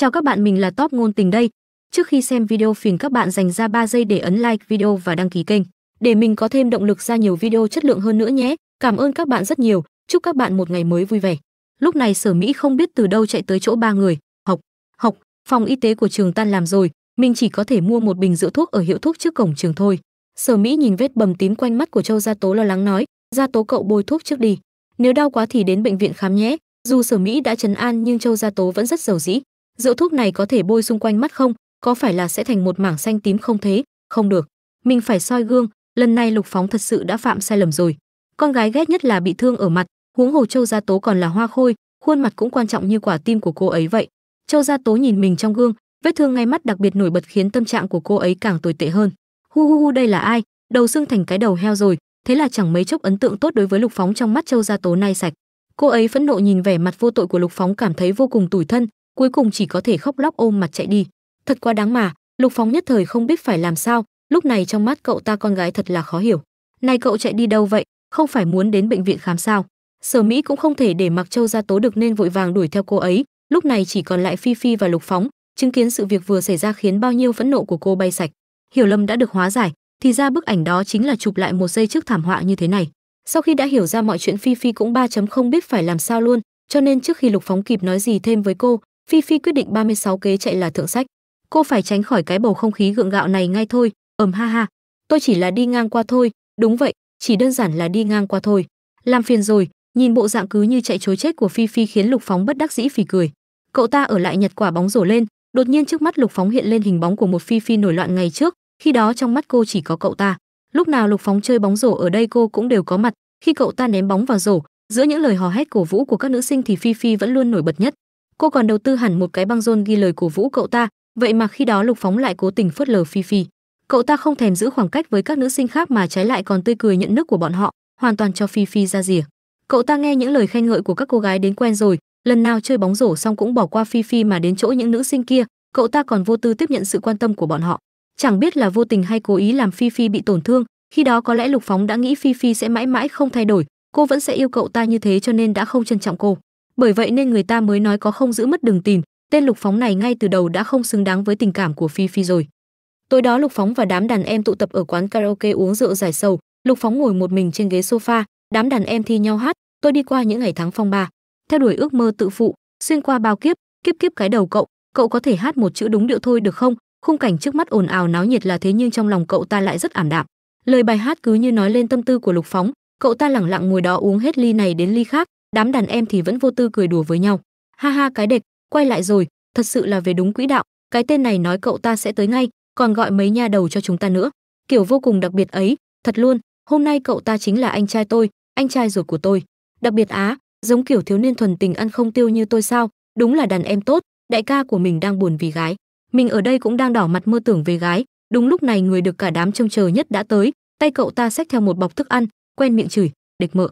Chào các bạn, mình là Top ngôn tình đây. Trước khi xem video phiền các bạn dành ra 3 giây để ấn like video và đăng ký kênh để mình có thêm động lực ra nhiều video chất lượng hơn nữa nhé. Cảm ơn các bạn rất nhiều. Chúc các bạn một ngày mới vui vẻ. Lúc này Sở Mỹ không biết từ đâu chạy tới chỗ ba người, "Học, học, phòng y tế của trường tan làm rồi, mình chỉ có thể mua một bình rượu thuốc ở hiệu thuốc trước cổng trường thôi." Sở Mỹ nhìn vết bầm tím quanh mắt của Châu Gia Tố lo lắng nói, "Gia Tố cậu bôi thuốc trước đi, nếu đau quá thì đến bệnh viện khám nhé." Dù Sở Mỹ đã trấn an nhưng Châu Gia Tố vẫn rất dầu dĩ rượu thuốc này có thể bôi xung quanh mắt không có phải là sẽ thành một mảng xanh tím không thế không được mình phải soi gương lần này lục phóng thật sự đã phạm sai lầm rồi con gái ghét nhất là bị thương ở mặt huống hồ châu gia tố còn là hoa khôi khuôn mặt cũng quan trọng như quả tim của cô ấy vậy châu gia tố nhìn mình trong gương vết thương ngay mắt đặc biệt nổi bật khiến tâm trạng của cô ấy càng tồi tệ hơn hu hu hu đây là ai đầu xương thành cái đầu heo rồi thế là chẳng mấy chốc ấn tượng tốt đối với lục phóng trong mắt châu gia tố nay sạch cô ấy phẫn nộ nhìn vẻ mặt vô tội của lục phóng cảm thấy vô cùng tủi thân cuối cùng chỉ có thể khóc lóc ôm mặt chạy đi thật quá đáng mà lục phóng nhất thời không biết phải làm sao lúc này trong mắt cậu ta con gái thật là khó hiểu này cậu chạy đi đâu vậy không phải muốn đến bệnh viện khám sao sở mỹ cũng không thể để mặc châu ra tố được nên vội vàng đuổi theo cô ấy lúc này chỉ còn lại phi phi và lục phóng chứng kiến sự việc vừa xảy ra khiến bao nhiêu phẫn nộ của cô bay sạch hiểu lầm đã được hóa giải thì ra bức ảnh đó chính là chụp lại một giây trước thảm họa như thế này sau khi đã hiểu ra mọi chuyện phi phi cũng ba chấm không biết phải làm sao luôn cho nên trước khi lục phóng kịp nói gì thêm với cô Phi Phi quyết định 36 kế chạy là thượng sách. Cô phải tránh khỏi cái bầu không khí gượng gạo này ngay thôi, ầm ha ha. Tôi chỉ là đi ngang qua thôi, đúng vậy, chỉ đơn giản là đi ngang qua thôi. Làm phiền rồi, nhìn bộ dạng cứ như chạy chối chết của Phi Phi khiến Lục Phóng bất đắc dĩ phì cười. Cậu ta ở lại nhặt quả bóng rổ lên, đột nhiên trước mắt Lục Phóng hiện lên hình bóng của một Phi Phi nổi loạn ngày trước, khi đó trong mắt cô chỉ có cậu ta. Lúc nào Lục Phóng chơi bóng rổ ở đây cô cũng đều có mặt, khi cậu ta ném bóng vào rổ, giữa những lời hò hét cổ vũ của các nữ sinh thì Phi Phi vẫn luôn nổi bật nhất cô còn đầu tư hẳn một cái băng rôn ghi lời cổ vũ cậu ta vậy mà khi đó lục phóng lại cố tình phớt lờ phi phi cậu ta không thèm giữ khoảng cách với các nữ sinh khác mà trái lại còn tươi cười nhận nước của bọn họ hoàn toàn cho phi phi ra rìa cậu ta nghe những lời khen ngợi của các cô gái đến quen rồi lần nào chơi bóng rổ xong cũng bỏ qua phi phi mà đến chỗ những nữ sinh kia cậu ta còn vô tư tiếp nhận sự quan tâm của bọn họ chẳng biết là vô tình hay cố ý làm phi phi bị tổn thương khi đó có lẽ lục phóng đã nghĩ phi phi sẽ mãi mãi không thay đổi cô vẫn sẽ yêu cậu ta như thế cho nên đã không trân trọng cô bởi vậy nên người ta mới nói có không giữ mất đừng tìm tên lục phóng này ngay từ đầu đã không xứng đáng với tình cảm của phi phi rồi tối đó lục phóng và đám đàn em tụ tập ở quán karaoke uống rượu giải sầu lục phóng ngồi một mình trên ghế sofa đám đàn em thi nhau hát tôi đi qua những ngày tháng phong ba theo đuổi ước mơ tự phụ xuyên qua bao kiếp kiếp kiếp cái đầu cậu cậu có thể hát một chữ đúng điệu thôi được không khung cảnh trước mắt ồn ào náo nhiệt là thế nhưng trong lòng cậu ta lại rất ảm đạm lời bài hát cứ như nói lên tâm tư của lục phóng cậu ta lẳng lặng ngồi đó uống hết ly này đến ly khác đám đàn em thì vẫn vô tư cười đùa với nhau ha ha cái đệch quay lại rồi thật sự là về đúng quỹ đạo cái tên này nói cậu ta sẽ tới ngay còn gọi mấy nha đầu cho chúng ta nữa kiểu vô cùng đặc biệt ấy thật luôn hôm nay cậu ta chính là anh trai tôi anh trai ruột của tôi đặc biệt á giống kiểu thiếu niên thuần tình ăn không tiêu như tôi sao đúng là đàn em tốt đại ca của mình đang buồn vì gái mình ở đây cũng đang đỏ mặt mơ tưởng về gái đúng lúc này người được cả đám trông chờ nhất đã tới tay cậu ta xách theo một bọc thức ăn quen miệng chửi địch mợ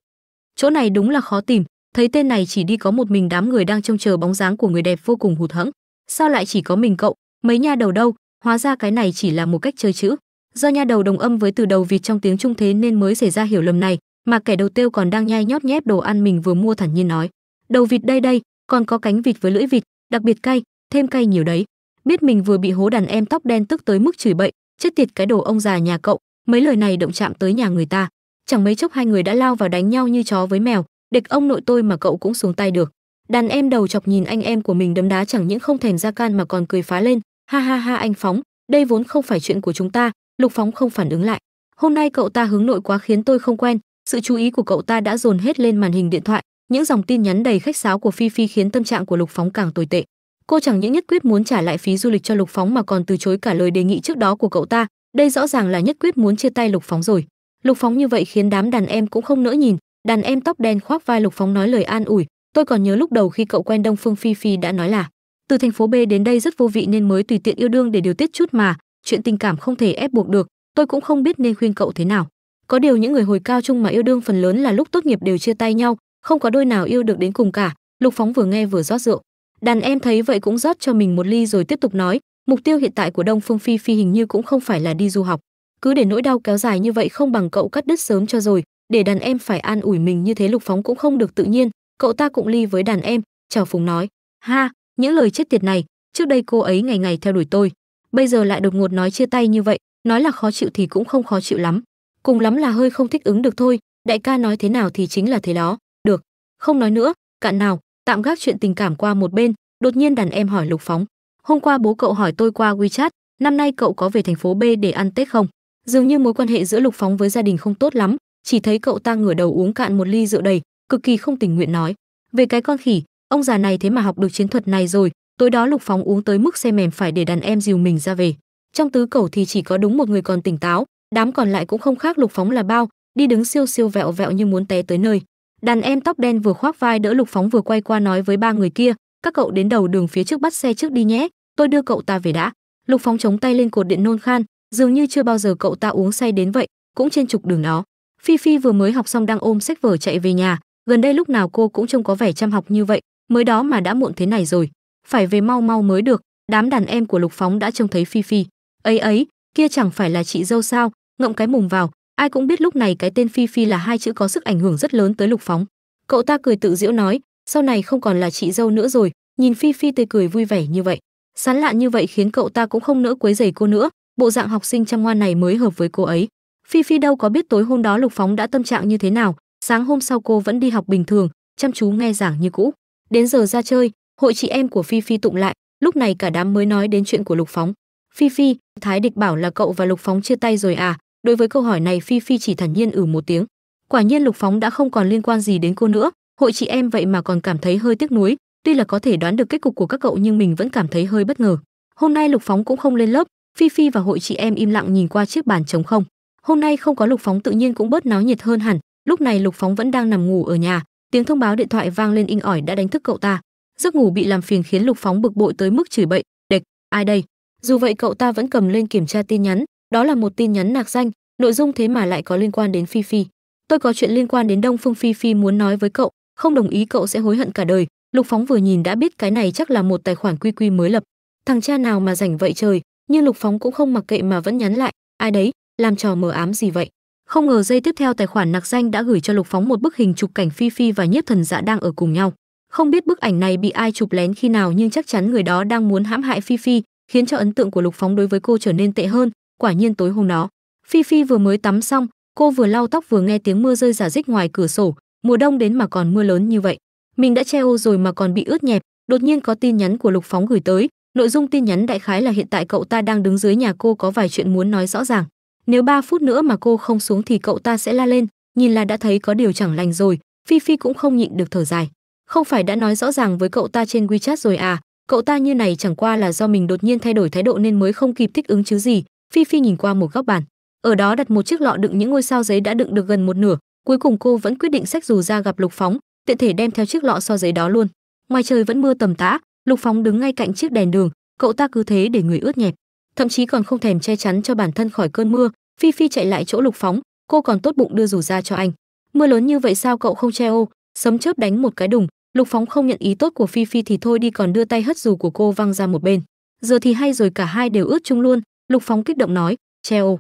chỗ này đúng là khó tìm thấy tên này chỉ đi có một mình đám người đang trông chờ bóng dáng của người đẹp vô cùng hụt hẫng sao lại chỉ có mình cậu mấy nha đầu đâu hóa ra cái này chỉ là một cách chơi chữ do nha đầu đồng âm với từ đầu vịt trong tiếng trung thế nên mới xảy ra hiểu lầm này mà kẻ đầu tiêu còn đang nhai nhót nhép đồ ăn mình vừa mua thản nhiên nói đầu vịt đây đây còn có cánh vịt với lưỡi vịt đặc biệt cay thêm cay nhiều đấy biết mình vừa bị hố đàn em tóc đen tức tới mức chửi bậy chết tiệt cái đồ ông già nhà cậu mấy lời này động chạm tới nhà người ta chẳng mấy chốc hai người đã lao vào đánh nhau như chó với mèo địch ông nội tôi mà cậu cũng xuống tay được đàn em đầu chọc nhìn anh em của mình đấm đá chẳng những không thèm ra can mà còn cười phá lên ha ha ha anh phóng đây vốn không phải chuyện của chúng ta lục phóng không phản ứng lại hôm nay cậu ta hướng nội quá khiến tôi không quen sự chú ý của cậu ta đã dồn hết lên màn hình điện thoại những dòng tin nhắn đầy khách sáo của phi phi khiến tâm trạng của lục phóng càng tồi tệ cô chẳng những nhất quyết muốn trả lại phí du lịch cho lục phóng mà còn từ chối cả lời đề nghị trước đó của cậu ta đây rõ ràng là nhất quyết muốn chia tay lục phóng rồi lục phóng như vậy khiến đám đàn em cũng không nỡ nhìn Đàn em tóc đen khoác vai Lục Phóng nói lời an ủi, tôi còn nhớ lúc đầu khi cậu quen Đông Phương Phi Phi đã nói là từ thành phố B đến đây rất vô vị nên mới tùy tiện yêu đương để điều tiết chút mà, chuyện tình cảm không thể ép buộc được, tôi cũng không biết nên khuyên cậu thế nào. Có điều những người hồi cao trung mà yêu đương phần lớn là lúc tốt nghiệp đều chia tay nhau, không có đôi nào yêu được đến cùng cả, Lục Phóng vừa nghe vừa rót rượu. Đàn em thấy vậy cũng rót cho mình một ly rồi tiếp tục nói, mục tiêu hiện tại của Đông Phương Phi Phi hình như cũng không phải là đi du học, cứ để nỗi đau kéo dài như vậy không bằng cậu cắt đứt sớm cho rồi, để đàn em phải an ủi mình như thế lục phóng cũng không được tự nhiên cậu ta cũng ly với đàn em chào phùng nói ha những lời chết tiệt này trước đây cô ấy ngày ngày theo đuổi tôi bây giờ lại đột ngột nói chia tay như vậy nói là khó chịu thì cũng không khó chịu lắm cùng lắm là hơi không thích ứng được thôi đại ca nói thế nào thì chính là thế đó được không nói nữa cạn nào tạm gác chuyện tình cảm qua một bên đột nhiên đàn em hỏi lục phóng hôm qua bố cậu hỏi tôi qua wechat năm nay cậu có về thành phố b để ăn tết không dường như mối quan hệ giữa lục phóng với gia đình không tốt lắm chỉ thấy cậu ta ngửa đầu uống cạn một ly rượu đầy, cực kỳ không tình nguyện nói: "Về cái con khỉ, ông già này thế mà học được chiến thuật này rồi, tối đó Lục Phóng uống tới mức xe mềm phải để đàn em dìu mình ra về." Trong tứ cầu thì chỉ có đúng một người còn tỉnh táo, đám còn lại cũng không khác Lục Phóng là bao, đi đứng siêu siêu vẹo vẹo như muốn té tới nơi. Đàn em tóc đen vừa khoác vai đỡ Lục Phóng vừa quay qua nói với ba người kia: "Các cậu đến đầu đường phía trước bắt xe trước đi nhé, tôi đưa cậu ta về đã." Lục Phóng chống tay lên cột điện nôn khan, dường như chưa bao giờ cậu ta uống say đến vậy, cũng trên trục đường đó. Phi Phi vừa mới học xong đang ôm sách vở chạy về nhà, gần đây lúc nào cô cũng trông có vẻ chăm học như vậy, mới đó mà đã muộn thế này rồi, phải về mau mau mới được, đám đàn em của Lục Phóng đã trông thấy Phi Phi. Ấy ấy, kia chẳng phải là chị dâu sao, ngậm cái mồm vào, ai cũng biết lúc này cái tên Phi Phi là hai chữ có sức ảnh hưởng rất lớn tới Lục Phóng. Cậu ta cười tự giễu nói, sau này không còn là chị dâu nữa rồi, nhìn Phi Phi tươi cười vui vẻ như vậy, sán lạ như vậy khiến cậu ta cũng không nỡ quấy rầy cô nữa, bộ dạng học sinh chăm ngoan này mới hợp với cô ấy. Phi Phi đâu có biết tối hôm đó Lục Phóng đã tâm trạng như thế nào, sáng hôm sau cô vẫn đi học bình thường, chăm chú nghe giảng như cũ. Đến giờ ra chơi, hội chị em của Phi Phi tụng lại, lúc này cả đám mới nói đến chuyện của Lục Phóng. Phi Phi, Thái Địch bảo là cậu và Lục Phóng chia tay rồi à? Đối với câu hỏi này Phi Phi chỉ thản nhiên ừ một tiếng. Quả nhiên Lục Phóng đã không còn liên quan gì đến cô nữa, hội chị em vậy mà còn cảm thấy hơi tiếc nuối, tuy là có thể đoán được kết cục của các cậu nhưng mình vẫn cảm thấy hơi bất ngờ. Hôm nay Lục Phóng cũng không lên lớp, Phi Phi và hội chị em im lặng nhìn qua chiếc bàn trống không. Hôm nay không có Lục Phóng tự nhiên cũng bớt náo nhiệt hơn hẳn, lúc này Lục Phóng vẫn đang nằm ngủ ở nhà, tiếng thông báo điện thoại vang lên inh ỏi đã đánh thức cậu ta. Giấc ngủ bị làm phiền khiến Lục Phóng bực bội tới mức chửi bậy, "Địch, ai đây?" Dù vậy cậu ta vẫn cầm lên kiểm tra tin nhắn, đó là một tin nhắn nạc danh, nội dung thế mà lại có liên quan đến Phi Phi. "Tôi có chuyện liên quan đến Đông Phương Phi Phi muốn nói với cậu, không đồng ý cậu sẽ hối hận cả đời." Lục Phóng vừa nhìn đã biết cái này chắc là một tài khoản quy quy mới lập. Thằng cha nào mà rảnh vậy trời, nhưng Lục Phóng cũng không mặc kệ mà vẫn nhắn lại, "Ai đấy, làm trò mờ ám gì vậy không ngờ giây tiếp theo tài khoản nặc danh đã gửi cho lục phóng một bức hình chụp cảnh phi phi và nhiếp thần dạ đang ở cùng nhau không biết bức ảnh này bị ai chụp lén khi nào nhưng chắc chắn người đó đang muốn hãm hại phi phi khiến cho ấn tượng của lục phóng đối với cô trở nên tệ hơn quả nhiên tối hôm đó phi phi vừa mới tắm xong cô vừa lau tóc vừa nghe tiếng mưa rơi giả dích ngoài cửa sổ mùa đông đến mà còn mưa lớn như vậy mình đã che ô rồi mà còn bị ướt nhẹp đột nhiên có tin nhắn của lục phóng gửi tới nội dung tin nhắn đại khái là hiện tại cậu ta đang đứng dưới nhà cô có vài chuyện muốn nói rõ ràng nếu 3 phút nữa mà cô không xuống thì cậu ta sẽ la lên, nhìn là đã thấy có điều chẳng lành rồi, Phi Phi cũng không nhịn được thở dài. Không phải đã nói rõ ràng với cậu ta trên WeChat rồi à, cậu ta như này chẳng qua là do mình đột nhiên thay đổi thái độ nên mới không kịp thích ứng chứ gì. Phi Phi nhìn qua một góc bàn, ở đó đặt một chiếc lọ đựng những ngôi sao giấy đã đựng được gần một nửa, cuối cùng cô vẫn quyết định xách dù ra gặp Lục Phóng, tiện thể đem theo chiếc lọ so giấy đó luôn. Ngoài trời vẫn mưa tầm tã, Lục Phóng đứng ngay cạnh chiếc đèn đường, cậu ta cứ thế để người ướt nhẹp thậm chí còn không thèm che chắn cho bản thân khỏi cơn mưa phi phi chạy lại chỗ lục phóng cô còn tốt bụng đưa dù ra cho anh mưa lớn như vậy sao cậu không che ô sấm chớp đánh một cái đùng lục phóng không nhận ý tốt của phi phi thì thôi đi còn đưa tay hất dù của cô văng ra một bên giờ thì hay rồi cả hai đều ướt chung luôn lục phóng kích động nói che ô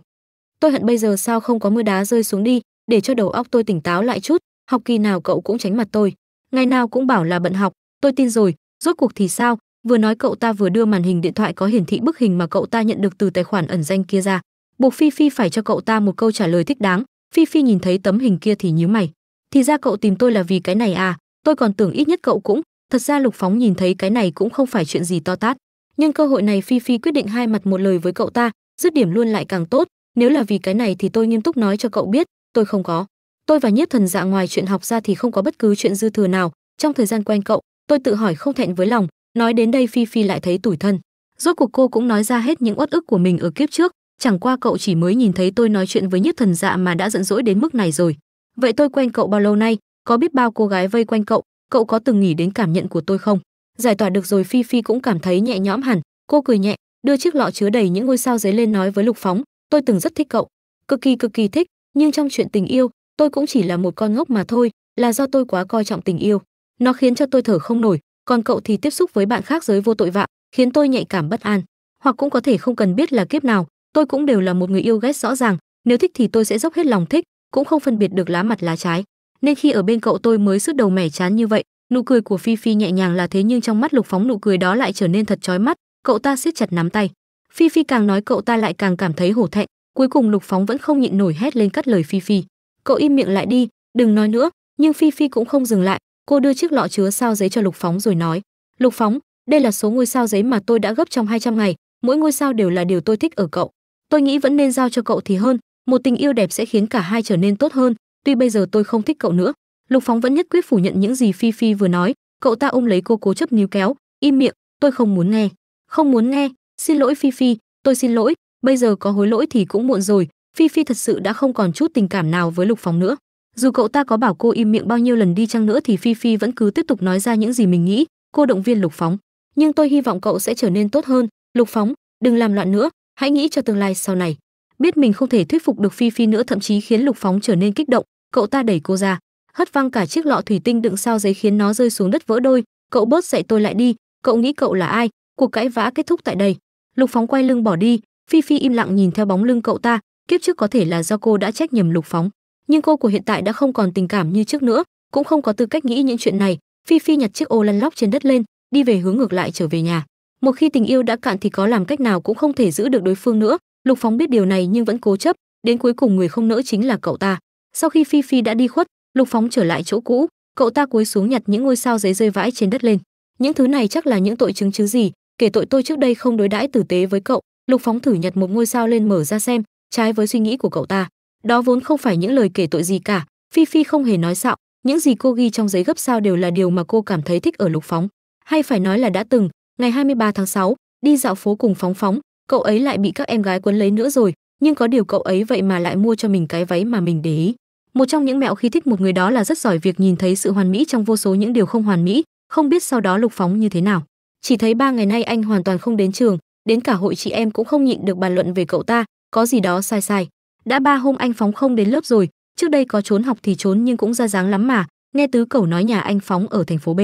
tôi hận bây giờ sao không có mưa đá rơi xuống đi để cho đầu óc tôi tỉnh táo lại chút học kỳ nào cậu cũng tránh mặt tôi ngày nào cũng bảo là bận học tôi tin rồi rốt cuộc thì sao Vừa nói cậu ta vừa đưa màn hình điện thoại có hiển thị bức hình mà cậu ta nhận được từ tài khoản ẩn danh kia ra, buộc Phi Phi phải cho cậu ta một câu trả lời thích đáng. Phi Phi nhìn thấy tấm hình kia thì nhíu mày. Thì ra cậu tìm tôi là vì cái này à? Tôi còn tưởng ít nhất cậu cũng. Thật ra Lục Phóng nhìn thấy cái này cũng không phải chuyện gì to tát, nhưng cơ hội này Phi Phi quyết định hai mặt một lời với cậu ta, dứt điểm luôn lại càng tốt, nếu là vì cái này thì tôi nghiêm túc nói cho cậu biết, tôi không có. Tôi và Nhiếp Thần Dạ ngoài chuyện học ra thì không có bất cứ chuyện dư thừa nào, trong thời gian quen cậu, tôi tự hỏi không thẹn với lòng, nói đến đây phi phi lại thấy tủi thân rốt cuộc cô cũng nói ra hết những uất ức của mình ở kiếp trước chẳng qua cậu chỉ mới nhìn thấy tôi nói chuyện với nhiếp thần dạ mà đã giận dỗi đến mức này rồi vậy tôi quen cậu bao lâu nay có biết bao cô gái vây quanh cậu cậu có từng nghĩ đến cảm nhận của tôi không giải tỏa được rồi phi phi cũng cảm thấy nhẹ nhõm hẳn cô cười nhẹ đưa chiếc lọ chứa đầy những ngôi sao giấy lên nói với lục phóng tôi từng rất thích cậu cực kỳ cực kỳ thích nhưng trong chuyện tình yêu tôi cũng chỉ là một con ngốc mà thôi là do tôi quá coi trọng tình yêu nó khiến cho tôi thở không nổi còn cậu thì tiếp xúc với bạn khác giới vô tội vạ khiến tôi nhạy cảm bất an hoặc cũng có thể không cần biết là kiếp nào tôi cũng đều là một người yêu ghét rõ ràng nếu thích thì tôi sẽ dốc hết lòng thích cũng không phân biệt được lá mặt lá trái nên khi ở bên cậu tôi mới sứt đầu mẻ chán như vậy nụ cười của phi phi nhẹ nhàng là thế nhưng trong mắt lục phóng nụ cười đó lại trở nên thật chói mắt cậu ta siết chặt nắm tay phi phi càng nói cậu ta lại càng cảm thấy hổ thẹn cuối cùng lục phóng vẫn không nhịn nổi hét lên cắt lời phi phi cậu im miệng lại đi đừng nói nữa nhưng phi phi cũng không dừng lại Cô đưa chiếc lọ chứa sao giấy cho Lục Phóng rồi nói, "Lục Phóng, đây là số ngôi sao giấy mà tôi đã gấp trong 200 ngày, mỗi ngôi sao đều là điều tôi thích ở cậu. Tôi nghĩ vẫn nên giao cho cậu thì hơn, một tình yêu đẹp sẽ khiến cả hai trở nên tốt hơn, tuy bây giờ tôi không thích cậu nữa." Lục Phóng vẫn nhất quyết phủ nhận những gì Phi Phi vừa nói, cậu ta ôm lấy cô cố chấp níu kéo, "Im miệng, tôi không muốn nghe." "Không muốn nghe, xin lỗi Phi Phi, tôi xin lỗi, bây giờ có hối lỗi thì cũng muộn rồi." Phi Phi thật sự đã không còn chút tình cảm nào với Lục Phóng nữa. Dù cậu ta có bảo cô im miệng bao nhiêu lần đi chăng nữa thì Phi Phi vẫn cứ tiếp tục nói ra những gì mình nghĩ, cô động viên Lục Phóng, "Nhưng tôi hy vọng cậu sẽ trở nên tốt hơn, Lục Phóng, đừng làm loạn nữa, hãy nghĩ cho tương lai sau này." Biết mình không thể thuyết phục được Phi Phi nữa thậm chí khiến Lục Phóng trở nên kích động, cậu ta đẩy cô ra, hất văng cả chiếc lọ thủy tinh đựng sao giấy khiến nó rơi xuống đất vỡ đôi, "Cậu bớt dạy tôi lại đi, cậu nghĩ cậu là ai?" Cuộc cãi vã kết thúc tại đây. Lục Phóng quay lưng bỏ đi, Phi Phi im lặng nhìn theo bóng lưng cậu ta, kiếp trước có thể là do cô đã trách nhầm Lục Phóng nhưng cô của hiện tại đã không còn tình cảm như trước nữa cũng không có tư cách nghĩ những chuyện này phi phi nhặt chiếc ô lăn lóc trên đất lên đi về hướng ngược lại trở về nhà một khi tình yêu đã cạn thì có làm cách nào cũng không thể giữ được đối phương nữa lục phóng biết điều này nhưng vẫn cố chấp đến cuối cùng người không nỡ chính là cậu ta sau khi phi phi đã đi khuất lục phóng trở lại chỗ cũ cậu ta cúi xuống nhặt những ngôi sao giấy rơi vãi trên đất lên những thứ này chắc là những tội chứng chứ gì kể tội tôi trước đây không đối đãi tử tế với cậu lục phóng thử nhặt một ngôi sao lên mở ra xem trái với suy nghĩ của cậu ta đó vốn không phải những lời kể tội gì cả, Phi Phi không hề nói xạo, những gì cô ghi trong giấy gấp sao đều là điều mà cô cảm thấy thích ở Lục Phóng, hay phải nói là đã từng, ngày 23 tháng 6, đi dạo phố cùng Phóng Phóng, cậu ấy lại bị các em gái quấn lấy nữa rồi, nhưng có điều cậu ấy vậy mà lại mua cho mình cái váy mà mình để ý. Một trong những mẹo khi thích một người đó là rất giỏi việc nhìn thấy sự hoàn mỹ trong vô số những điều không hoàn mỹ, không biết sau đó Lục Phóng như thế nào. Chỉ thấy ba ngày nay anh hoàn toàn không đến trường, đến cả hội chị em cũng không nhịn được bàn luận về cậu ta, có gì đó sai sai đã ba hôm anh phóng không đến lớp rồi trước đây có trốn học thì trốn nhưng cũng ra dáng lắm mà nghe tứ cẩu nói nhà anh phóng ở thành phố b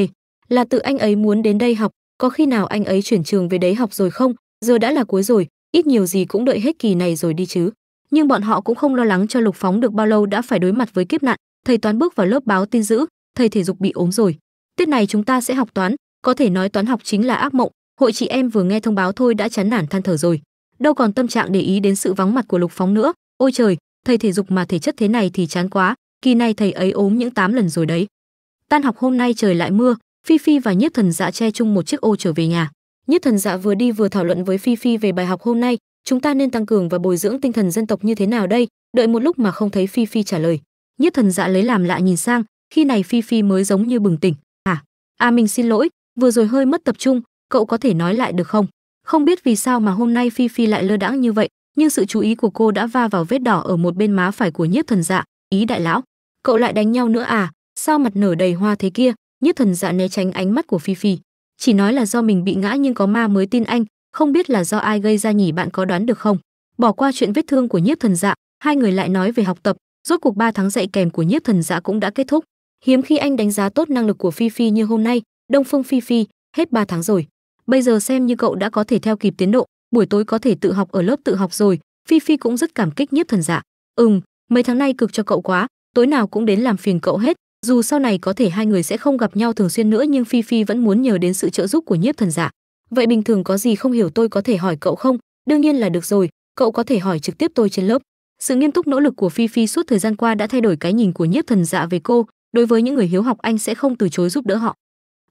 là tự anh ấy muốn đến đây học có khi nào anh ấy chuyển trường về đấy học rồi không giờ đã là cuối rồi ít nhiều gì cũng đợi hết kỳ này rồi đi chứ nhưng bọn họ cũng không lo lắng cho lục phóng được bao lâu đã phải đối mặt với kiếp nạn thầy toán bước vào lớp báo tin dữ thầy thể dục bị ốm rồi tiết này chúng ta sẽ học toán có thể nói toán học chính là ác mộng hội chị em vừa nghe thông báo thôi đã chán nản than thở rồi đâu còn tâm trạng để ý đến sự vắng mặt của lục phóng nữa ôi trời thầy thể dục mà thể chất thế này thì chán quá kỳ này thầy ấy ốm những tám lần rồi đấy tan học hôm nay trời lại mưa phi phi và nhiếp thần dạ che chung một chiếc ô trở về nhà nhiếp thần dạ vừa đi vừa thảo luận với phi phi về bài học hôm nay chúng ta nên tăng cường và bồi dưỡng tinh thần dân tộc như thế nào đây đợi một lúc mà không thấy phi phi trả lời nhiếp thần dạ lấy làm lạ nhìn sang khi này phi phi mới giống như bừng tỉnh à à mình xin lỗi vừa rồi hơi mất tập trung cậu có thể nói lại được không không biết vì sao mà hôm nay phi phi lại lơ đãng như vậy nhưng sự chú ý của cô đã va vào vết đỏ ở một bên má phải của nhiếp thần dạ ý đại lão cậu lại đánh nhau nữa à sao mặt nở đầy hoa thế kia nhiếp thần dạ né tránh ánh mắt của phi phi chỉ nói là do mình bị ngã nhưng có ma mới tin anh không biết là do ai gây ra nhỉ bạn có đoán được không bỏ qua chuyện vết thương của nhiếp thần dạ hai người lại nói về học tập rốt cuộc 3 tháng dạy kèm của nhiếp thần dạ cũng đã kết thúc hiếm khi anh đánh giá tốt năng lực của phi phi như hôm nay đông phương phi phi hết 3 tháng rồi bây giờ xem như cậu đã có thể theo kịp tiến độ buổi tối có thể tự học ở lớp tự học rồi phi phi cũng rất cảm kích nhiếp thần dạ ừm mấy tháng nay cực cho cậu quá tối nào cũng đến làm phiền cậu hết dù sau này có thể hai người sẽ không gặp nhau thường xuyên nữa nhưng phi phi vẫn muốn nhờ đến sự trợ giúp của nhiếp thần dạ vậy bình thường có gì không hiểu tôi có thể hỏi cậu không đương nhiên là được rồi cậu có thể hỏi trực tiếp tôi trên lớp sự nghiêm túc nỗ lực của phi phi suốt thời gian qua đã thay đổi cái nhìn của nhiếp thần dạ về cô đối với những người hiếu học anh sẽ không từ chối giúp đỡ họ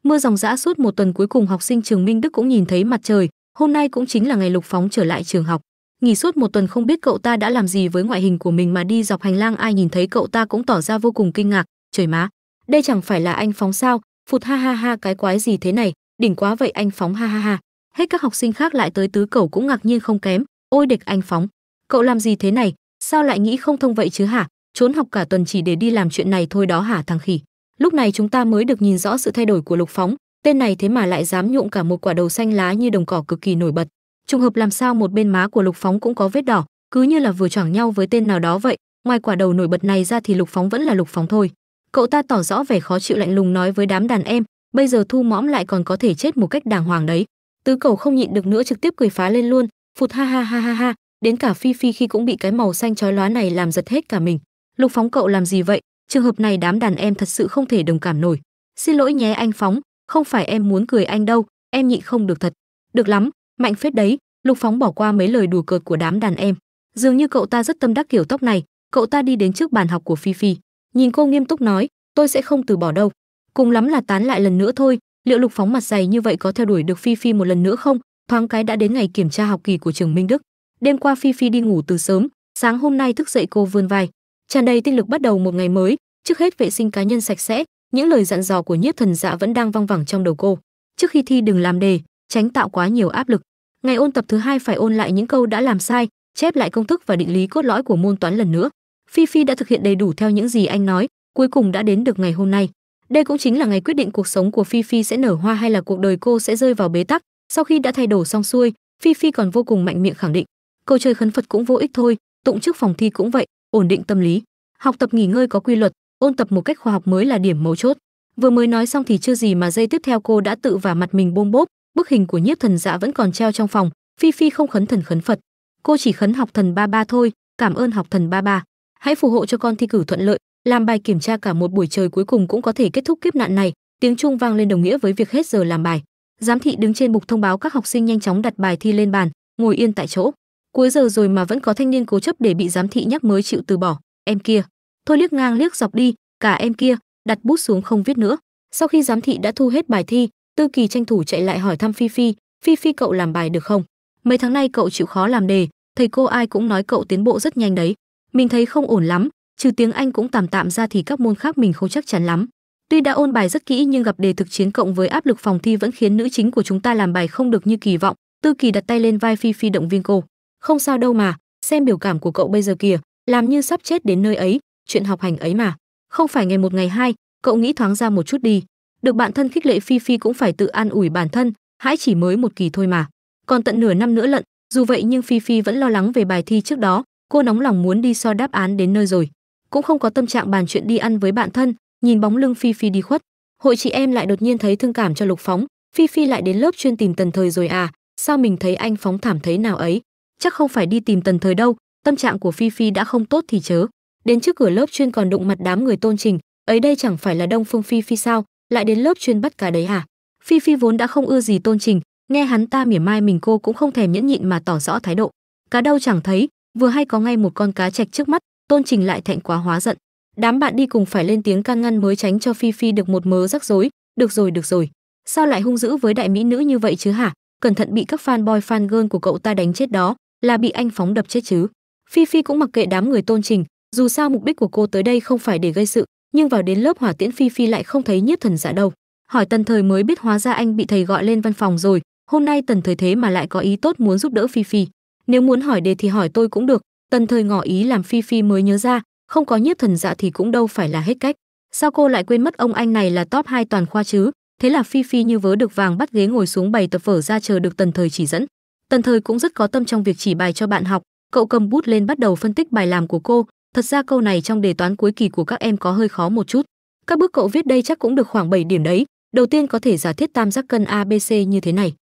mưa dòng dã suốt một tuần cuối cùng học sinh trường minh đức cũng nhìn thấy mặt trời hôm nay cũng chính là ngày lục phóng trở lại trường học nghỉ suốt một tuần không biết cậu ta đã làm gì với ngoại hình của mình mà đi dọc hành lang ai nhìn thấy cậu ta cũng tỏ ra vô cùng kinh ngạc trời má đây chẳng phải là anh phóng sao phụt ha ha ha cái quái gì thế này đỉnh quá vậy anh phóng ha ha ha hết các học sinh khác lại tới tứ cầu cũng ngạc nhiên không kém ôi địch anh phóng cậu làm gì thế này sao lại nghĩ không thông vậy chứ hả trốn học cả tuần chỉ để đi làm chuyện này thôi đó hả thằng khỉ lúc này chúng ta mới được nhìn rõ sự thay đổi của lục phóng tên này thế mà lại dám nhụng cả một quả đầu xanh lá như đồng cỏ cực kỳ nổi bật trùng hợp làm sao một bên má của lục phóng cũng có vết đỏ cứ như là vừa choảng nhau với tên nào đó vậy ngoài quả đầu nổi bật này ra thì lục phóng vẫn là lục phóng thôi cậu ta tỏ rõ vẻ khó chịu lạnh lùng nói với đám đàn em bây giờ thu mõm lại còn có thể chết một cách đàng hoàng đấy tứ cầu không nhịn được nữa trực tiếp cười phá lên luôn phụt ha ha ha ha ha đến cả phi phi khi cũng bị cái màu xanh chói lóa này làm giật hết cả mình lục phóng cậu làm gì vậy trường hợp này đám đàn em thật sự không thể đồng cảm nổi xin lỗi nhé anh phóng không phải em muốn cười anh đâu, em nhịn không được thật. Được lắm, mạnh phết đấy, Lục Phóng bỏ qua mấy lời đùa cợt của đám đàn em. Dường như cậu ta rất tâm đắc kiểu tóc này, cậu ta đi đến trước bàn học của Phi Phi, nhìn cô nghiêm túc nói, tôi sẽ không từ bỏ đâu, cùng lắm là tán lại lần nữa thôi, liệu Lục Phóng mặt dày như vậy có theo đuổi được Phi Phi một lần nữa không? Thoáng cái đã đến ngày kiểm tra học kỳ của trường Minh Đức. Đêm qua Phi Phi đi ngủ từ sớm, sáng hôm nay thức dậy cô vươn vai, tràn đầy tinh lực bắt đầu một ngày mới, trước hết vệ sinh cá nhân sạch sẽ, những lời dặn dò của nhiếp thần dạ vẫn đang văng vẳng trong đầu cô trước khi thi đừng làm đề tránh tạo quá nhiều áp lực ngày ôn tập thứ hai phải ôn lại những câu đã làm sai chép lại công thức và định lý cốt lõi của môn toán lần nữa phi phi đã thực hiện đầy đủ theo những gì anh nói cuối cùng đã đến được ngày hôm nay đây cũng chính là ngày quyết định cuộc sống của phi phi sẽ nở hoa hay là cuộc đời cô sẽ rơi vào bế tắc sau khi đã thay đổi xong xuôi phi phi còn vô cùng mạnh miệng khẳng định câu chơi khấn phật cũng vô ích thôi tụng trước phòng thi cũng vậy ổn định tâm lý học tập nghỉ ngơi có quy luật ôn tập một cách khoa học mới là điểm mấu chốt vừa mới nói xong thì chưa gì mà dây tiếp theo cô đã tự vả mặt mình bôm bốp bức hình của nhiếp thần dạ vẫn còn treo trong phòng phi phi không khấn thần khấn phật cô chỉ khấn học thần ba ba thôi cảm ơn học thần ba ba hãy phù hộ cho con thi cử thuận lợi làm bài kiểm tra cả một buổi trời cuối cùng cũng có thể kết thúc kiếp nạn này tiếng chuông vang lên đồng nghĩa với việc hết giờ làm bài giám thị đứng trên bục thông báo các học sinh nhanh chóng đặt bài thi lên bàn ngồi yên tại chỗ cuối giờ rồi mà vẫn có thanh niên cố chấp để bị giám thị nhắc mới chịu từ bỏ em kia thôi liếc ngang liếc dọc đi cả em kia đặt bút xuống không viết nữa sau khi giám thị đã thu hết bài thi tư kỳ tranh thủ chạy lại hỏi thăm phi phi phi phi cậu làm bài được không mấy tháng nay cậu chịu khó làm đề thầy cô ai cũng nói cậu tiến bộ rất nhanh đấy mình thấy không ổn lắm trừ tiếng anh cũng tạm tạm ra thì các môn khác mình không chắc chắn lắm tuy đã ôn bài rất kỹ nhưng gặp đề thực chiến cộng với áp lực phòng thi vẫn khiến nữ chính của chúng ta làm bài không được như kỳ vọng tư kỳ đặt tay lên vai phi phi động viên cô không sao đâu mà xem biểu cảm của cậu bây giờ kìa làm như sắp chết đến nơi ấy chuyện học hành ấy mà không phải ngày một ngày hai cậu nghĩ thoáng ra một chút đi được bạn thân khích lệ phi phi cũng phải tự an ủi bản thân hãy chỉ mới một kỳ thôi mà còn tận nửa năm nữa lận dù vậy nhưng phi phi vẫn lo lắng về bài thi trước đó cô nóng lòng muốn đi so đáp án đến nơi rồi cũng không có tâm trạng bàn chuyện đi ăn với bạn thân nhìn bóng lưng phi phi đi khuất hội chị em lại đột nhiên thấy thương cảm cho lục phóng phi phi lại đến lớp chuyên tìm tần thời rồi à sao mình thấy anh phóng thảm thấy nào ấy chắc không phải đi tìm tần thời đâu tâm trạng của phi phi đã không tốt thì chớ đến trước cửa lớp chuyên còn đụng mặt đám người tôn trình ấy đây chẳng phải là đông phương phi phi sao lại đến lớp chuyên bắt cá đấy à phi phi vốn đã không ưa gì tôn trình nghe hắn ta mỉa mai mình cô cũng không thèm nhẫn nhịn mà tỏ rõ thái độ cá đâu chẳng thấy vừa hay có ngay một con cá chạch trước mắt tôn trình lại thẹn quá hóa giận đám bạn đi cùng phải lên tiếng can ngăn mới tránh cho phi phi được một mớ rắc rối được rồi được rồi sao lại hung dữ với đại mỹ nữ như vậy chứ hả cẩn thận bị các fan boy fan girl của cậu ta đánh chết đó là bị anh phóng đập chết chứ phi phi cũng mặc kệ đám người tôn trình dù sao mục đích của cô tới đây không phải để gây sự nhưng vào đến lớp hỏa tiễn phi phi lại không thấy nhiếp thần dạ đâu hỏi tần thời mới biết hóa ra anh bị thầy gọi lên văn phòng rồi hôm nay tần thời thế mà lại có ý tốt muốn giúp đỡ phi phi nếu muốn hỏi đề thì hỏi tôi cũng được tần thời ngỏ ý làm phi phi mới nhớ ra không có nhiếp thần dạ thì cũng đâu phải là hết cách sao cô lại quên mất ông anh này là top 2 toàn khoa chứ thế là phi phi như vớ được vàng bắt ghế ngồi xuống bày tập vở ra chờ được tần thời chỉ dẫn tần thời cũng rất có tâm trong việc chỉ bài cho bạn học cậu cầm bút lên bắt đầu phân tích bài làm của cô Thật ra câu này trong đề toán cuối kỳ của các em có hơi khó một chút. Các bước cậu viết đây chắc cũng được khoảng 7 điểm đấy. Đầu tiên có thể giả thiết tam giác cân ABC như thế này.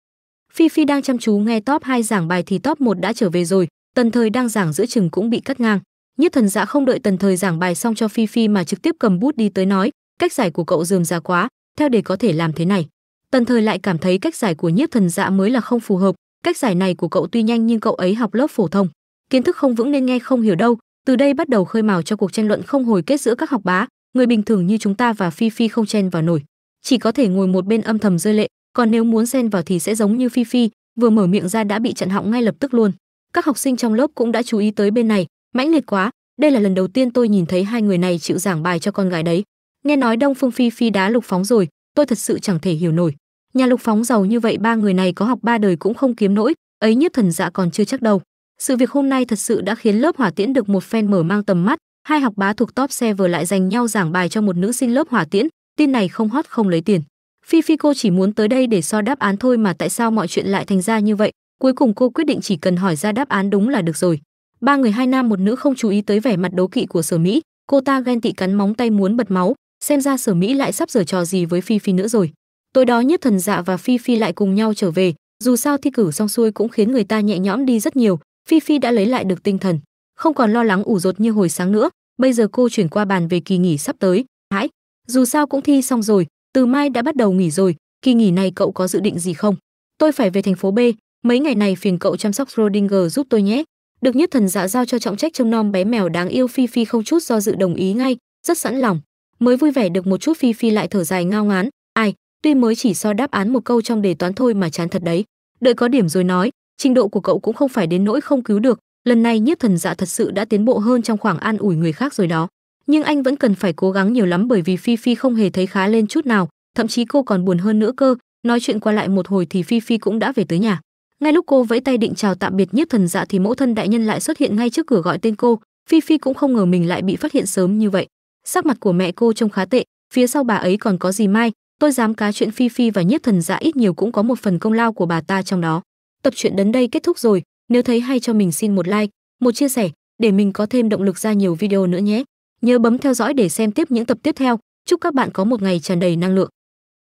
Phi Phi đang chăm chú nghe top 2 giảng bài thì top 1 đã trở về rồi, Tần Thời đang giảng giữa chừng cũng bị cắt ngang. Nhất thần dạ không đợi Tần Thời giảng bài xong cho Phi Phi mà trực tiếp cầm bút đi tới nói, cách giải của cậu dườm ra quá, theo đề có thể làm thế này. Tần Thời lại cảm thấy cách giải của Nhiếp thần dạ mới là không phù hợp, cách giải này của cậu tuy nhanh nhưng cậu ấy học lớp phổ thông, kiến thức không vững nên nghe không hiểu đâu, từ đây bắt đầu khơi mào cho cuộc tranh luận không hồi kết giữa các học bá người bình thường như chúng ta và phi phi không chen vào nổi chỉ có thể ngồi một bên âm thầm rơi lệ còn nếu muốn xen vào thì sẽ giống như phi phi vừa mở miệng ra đã bị chặn họng ngay lập tức luôn các học sinh trong lớp cũng đã chú ý tới bên này mãnh liệt quá đây là lần đầu tiên tôi nhìn thấy hai người này chịu giảng bài cho con gái đấy nghe nói đông phương phi phi đá lục phóng rồi tôi thật sự chẳng thể hiểu nổi nhà lục phóng giàu như vậy ba người này có học ba đời cũng không kiếm nổi ấy nhiếp thần dạ còn chưa chắc đâu sự việc hôm nay thật sự đã khiến lớp hỏa tiễn được một phen mở mang tầm mắt, hai học bá thuộc top xe vừa lại dành nhau giảng bài cho một nữ sinh lớp hỏa tiễn, tin này không hot không lấy tiền. Phi Phi cô chỉ muốn tới đây để so đáp án thôi mà tại sao mọi chuyện lại thành ra như vậy, cuối cùng cô quyết định chỉ cần hỏi ra đáp án đúng là được rồi. Ba người hai nam một nữ không chú ý tới vẻ mặt đố kỵ của Sở Mỹ, cô ta ghen tị cắn móng tay muốn bật máu, xem ra Sở Mỹ lại sắp giở trò gì với Phi Phi nữa rồi. Tối đó Nhất Thần Dạ và Phi Phi lại cùng nhau trở về, dù sao thi cử xong xuôi cũng khiến người ta nhẹ nhõm đi rất nhiều, Phi Phi đã lấy lại được tinh thần, không còn lo lắng ủ rột như hồi sáng nữa, bây giờ cô chuyển qua bàn về kỳ nghỉ sắp tới, hãi, dù sao cũng thi xong rồi, từ mai đã bắt đầu nghỉ rồi, kỳ nghỉ này cậu có dự định gì không? Tôi phải về thành phố B, mấy ngày này phiền cậu chăm sóc Rodinger giúp tôi nhé. Được nhất thần dạ giao cho trọng trách trông nom bé mèo đáng yêu Phi Phi không chút do dự đồng ý ngay, rất sẵn lòng. Mới vui vẻ được một chút Phi Phi lại thở dài ngao ngán, ai, tuy mới chỉ so đáp án một câu trong đề toán thôi mà chán thật đấy. Đợi có điểm rồi nói, trình độ của cậu cũng không phải đến nỗi không cứu được lần này nhiếp thần dạ thật sự đã tiến bộ hơn trong khoảng an ủi người khác rồi đó nhưng anh vẫn cần phải cố gắng nhiều lắm bởi vì phi phi không hề thấy khá lên chút nào thậm chí cô còn buồn hơn nữa cơ nói chuyện qua lại một hồi thì phi phi cũng đã về tới nhà ngay lúc cô vẫy tay định chào tạm biệt nhiếp thần dạ thì mẫu thân đại nhân lại xuất hiện ngay trước cửa gọi tên cô phi phi cũng không ngờ mình lại bị phát hiện sớm như vậy sắc mặt của mẹ cô trông khá tệ phía sau bà ấy còn có gì mai tôi dám cá chuyện phi phi và nhiếp thần dạ ít nhiều cũng có một phần công lao của bà ta trong đó Tập truyện đến đây kết thúc rồi, nếu thấy hay cho mình xin một like, một chia sẻ để mình có thêm động lực ra nhiều video nữa nhé. Nhớ bấm theo dõi để xem tiếp những tập tiếp theo. Chúc các bạn có một ngày tràn đầy năng lượng.